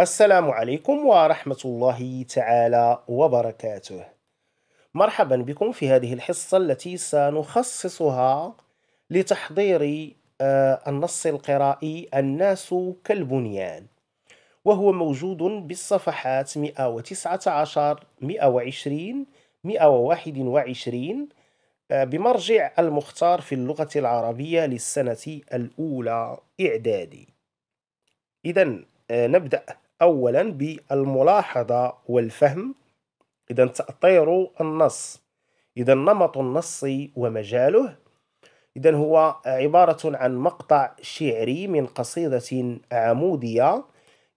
السلام عليكم ورحمة الله تعالى وبركاته. مرحبا بكم في هذه الحصة التي سنخصصها لتحضير آه، النص القرائي الناس كالبنيان وهو موجود بالصفحات 119 120 121 بمرجع المختار في اللغة العربية للسنة الأولى إعدادي إذا آه، نبدأ أولا بالملاحظة والفهم إذا تأطير النص إذا نمط النص ومجاله إذا هو عبارة عن مقطع شعري من قصيدة عمودية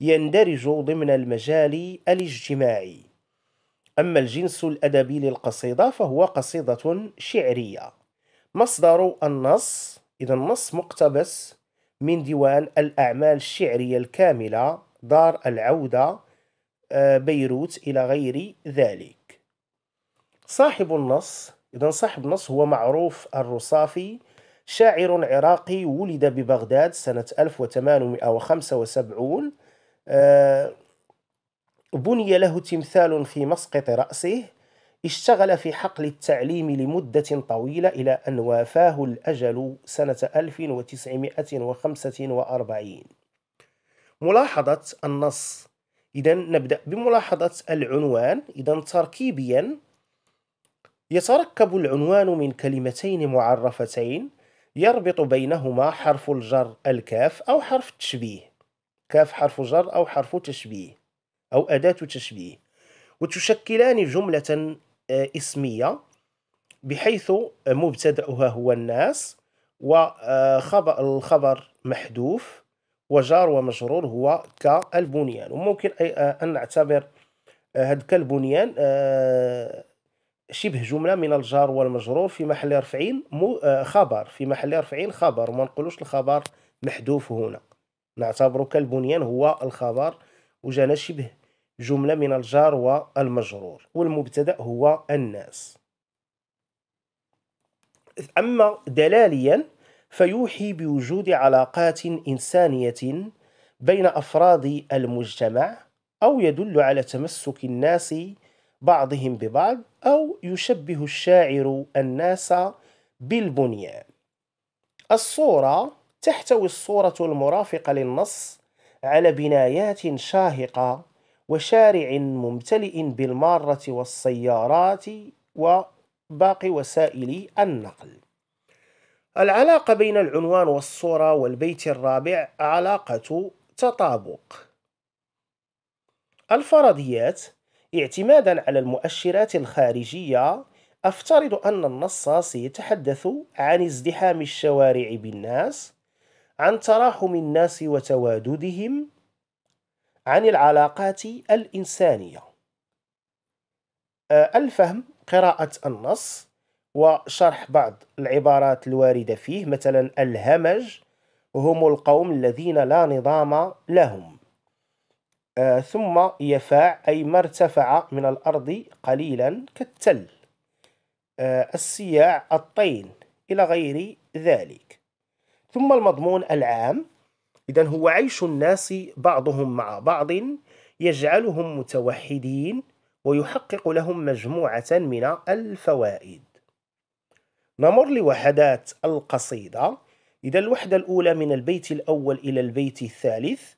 يندرج ضمن المجال الاجتماعي أما الجنس الأدبي للقصيدة فهو قصيدة شعرية مصدر النص إذا النص مقتبس من ديوان الأعمال الشعرية الكاملة دار العودة آه، بيروت إلى غير ذلك صاحب النص إذا صاحب النص هو معروف الرصافي شاعر عراقي ولد ببغداد سنة 1875 آه، بني له تمثال في مسقط رأسه اشتغل في حقل التعليم لمدة طويلة إلى أن وافاه الأجل سنة 1945 ملاحظة النص إذا نبدأ بملاحظة العنوان إذا تركيبيا يتركب العنوان من كلمتين معرفتين يربط بينهما حرف الجر الكاف أو حرف التشبيه كاف حرف جر أو حرف تشبيه أو أداة تشبيه وتشكلان جملة آه، اسمية بحيث مبتدأها هو الناس آه، الخبر محذوف وجار ومجرور هو كالبنيان وممكن آه، أن نعتبر آه، هذا كالبنيان آه، شبه جملة من الجار والمجرور في محل رفعين خبر في محل رفعين خبر وما نقولوش الخبر محذوف هنا نعتبره كالبنيان هو الخبر وجانا شبه جملة من الجار والمجرور والمبتدأ هو الناس أما دلاليا فيوحي بوجود علاقات انسانيه بين افراد المجتمع او يدل على تمسك الناس بعضهم ببعض او يشبه الشاعر الناس بالبنيان الصوره تحتوي الصوره المرافقه للنص على بنايات شاهقه وشارع ممتلئ بالماره والسيارات وباقي وسائل النقل العلاقة بين العنوان والصورة والبيت الرابع علاقة تطابق الفرضيات اعتمادا على المؤشرات الخارجية أفترض أن النص سيتحدث عن ازدحام الشوارع بالناس عن تراحم الناس وتواددهم عن العلاقات الإنسانية آه، الفهم قراءة النص وشرح بعض العبارات الواردة فيه مثلا الهمج هم القوم الذين لا نظام لهم آه ثم يفاع أي ما ارتفع من الأرض قليلا كالتل آه السياع الطين إلى غير ذلك ثم المضمون العام إذا هو عيش الناس بعضهم مع بعض يجعلهم متوحدين ويحقق لهم مجموعة من الفوائد نمر لوحدات القصيدة إذا الوحدة الأولى من البيت الأول إلى البيت الثالث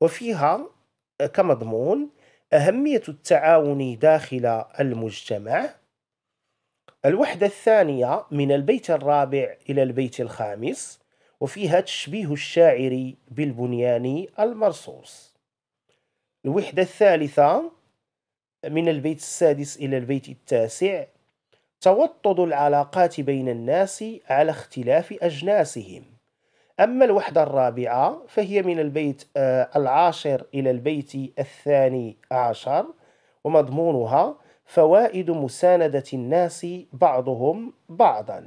وفيها آه، كمضمون أهمية التعاون داخل المجتمع الوحدة الثانية من البيت الرابع إلى البيت الخامس وفيها تشبيه الشاعر بالبنيان المرصوص الوحدة الثالثة من البيت السادس إلى البيت التاسع توطد العلاقات بين الناس على اختلاف أجناسهم أما الوحدة الرابعة فهي من البيت آه، العاشر إلى البيت الثاني عشر ومضمونها فوائد مساندة الناس بعضهم بعضا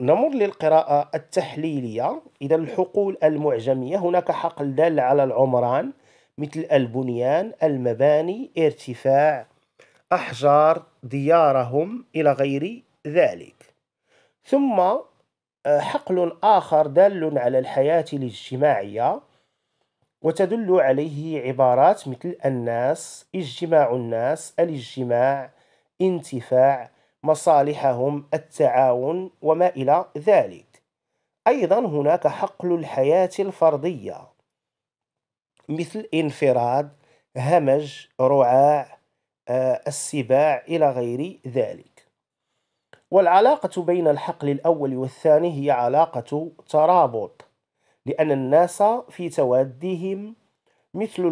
نمر للقراءة التحليلية إذا الحقول المعجمية هناك حقل دال على العمران مثل البنيان المباني ارتفاع أحجار ديارهم إلى غير ذلك ثم آه، حقل آخر دال على الحياة الاجتماعية وتدل عليه عبارات مثل الناس اجتماع الناس الاجتماع انتفاع مصالحهم التعاون وما إلى ذلك أيضا هناك حقل الحياة الفردية مثل انفراد همج رعاع آه، السباع إلى غير ذلك والعلاقة بين الحقل الأول والثاني هي علاقة ترابط لأن الناس في توادهم مثل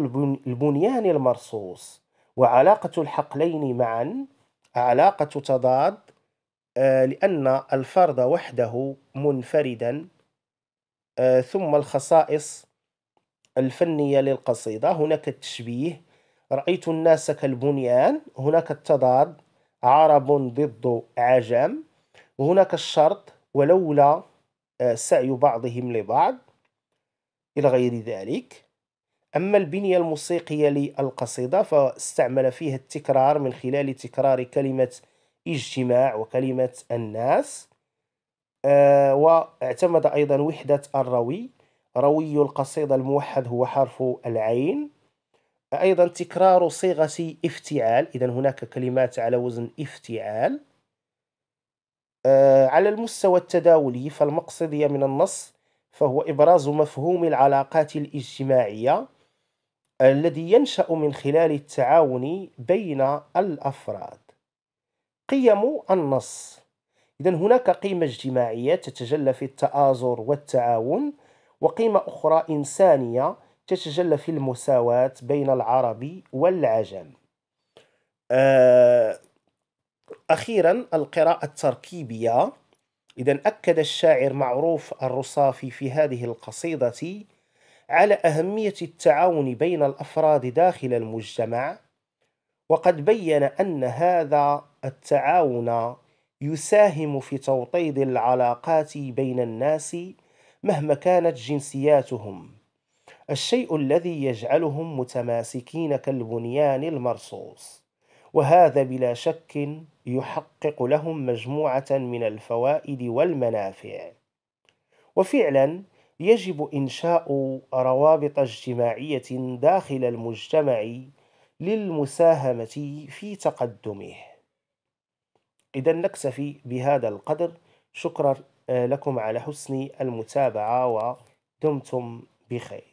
البنيان المرصوص وعلاقة الحقلين معا علاقة تضاد آه، لأن الفرد وحده منفردا آه، ثم الخصائص الفنية للقصيدة هناك التشبيه رأيت الناس كالبنيان هناك التضاد عرب ضد عجم وهناك الشرط ولولا آه، سعي بعضهم لبعض إلى غير ذلك أما البنية الموسيقية للقصيدة فاستعمل فيها التكرار من خلال تكرار كلمة اجتماع وكلمة الناس آه، واعتمد أيضا وحدة الروي روي القصيدة الموحد هو حرف العين أيضا تكرار صيغة افتعال إذا هناك كلمات على وزن افتعال آه، على المستوى التداولي فالمقصدية من النص فهو إبراز مفهوم العلاقات الاجتماعية الذي ينشأ من خلال التعاون بين الأفراد قيم النص إذا هناك قيمة اجتماعية تتجلى في التآزر والتعاون وقيمة أخرى إنسانية تتجلى في المساواة بين العرب والعجم آه، أخيرا القراءة التركيبية إذا أكد الشاعر معروف الرصافي في هذه القصيدة على أهمية التعاون بين الأفراد داخل المجتمع وقد بين أن هذا التعاون يساهم في توطيد العلاقات بين الناس مهما كانت جنسياتهم الشيء الذي يجعلهم متماسكين كالبنيان المرصوص وهذا بلا شك يحقق لهم مجموعه من الفوائد والمنافع وفعلا يجب انشاء روابط اجتماعيه داخل المجتمع للمساهمه في تقدمه اذا نكتفي بهذا القدر شكرا آه، لكم على حسن المتابعه ودمتم بخير